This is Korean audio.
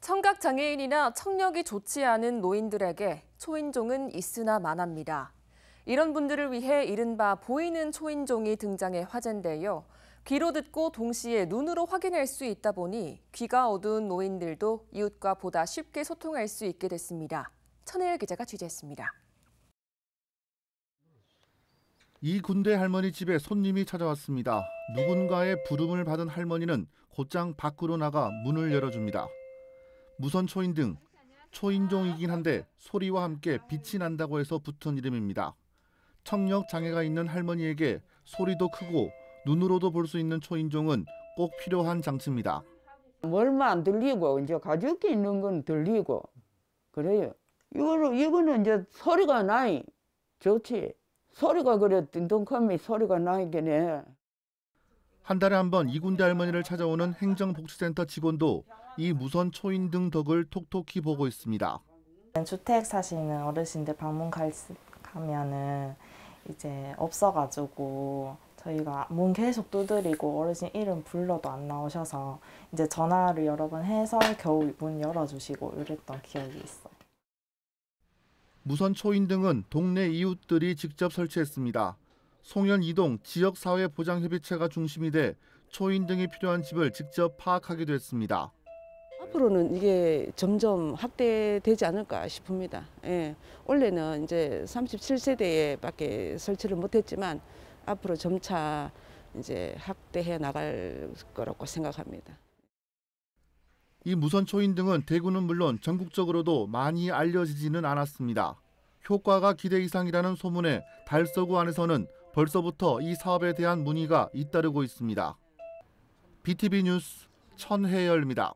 청각 장애인이나 청력이 좋지 않은 노인들에게 초인종은 있으나 마납니다. 이런 분들을 위해 이른바 보이는 초인종이 등장해 화제인데요. 귀로 듣고 동시에 눈으로 확인할 수 있다 보니 귀가 어두운 노인들도 이웃과 보다 쉽게 소통할 수 있게 됐습니다. 천혜일 기자가 취재했습니다. 이 군대 할머니 집에 손님이 찾아왔습니다. 누군가의 부름을 받은 할머니는 곧장 밖으로 나가 문을 열어줍니다. 무선초인 등 초인종이긴 한데 소리와 함께 빛이 난다고 해서 붙은 이름입니다. 청력 장애가 있는 할머니에게 소리도 크고 눈으로도 볼 수 있는 초인종은 꼭 필요한 장치입니다. 얼마 안 들리고 이제 가족이 있는 건 들리고 그래요. 이거는 이거는 이제 소리가 나이 좋지. 소리가 그래 띵동함이 소리가 나이긴 해. 한 달에 한 번 이군대 할머니를 찾아오는 행정복지센터 직원도 이 무선 초인 등 덕을 톡톡히 보고 있습니다. 주택 사시는 어르신들 방문 갈, 가면은 이제 없어가지고 저희가 문 계속 두드리고 어르신 이름 불러도 안 나오셔서 이제 전화를 여러 번 해서 겨우 문 열어주시고 이랬던 기억이 있어 무선 초인 등은 동네 이웃들이 직접 설치했습니다. 송현 이동 지역사회보장협의체가 중심이 돼 초인 등이 필요한 집을 직접 파악하기도 했습니다. 앞으로는 이게 점점 확대되지 않을까 싶습니다. 예, 원래는 이제 37세대에밖에 설치를 못했지만 앞으로 점차 이제 확대해 나갈 거라고 생각합니다. 이 무선 초인 등은 대구는 물론 전국적으로도 많이 알려지지는 않았습니다. 효과가 기대 이상이라는 소문에 달서구 안에서는 벌써부터 이 사업에 대한 문의가 잇따르고 있습니다. BTV 뉴스 천혜열입니다.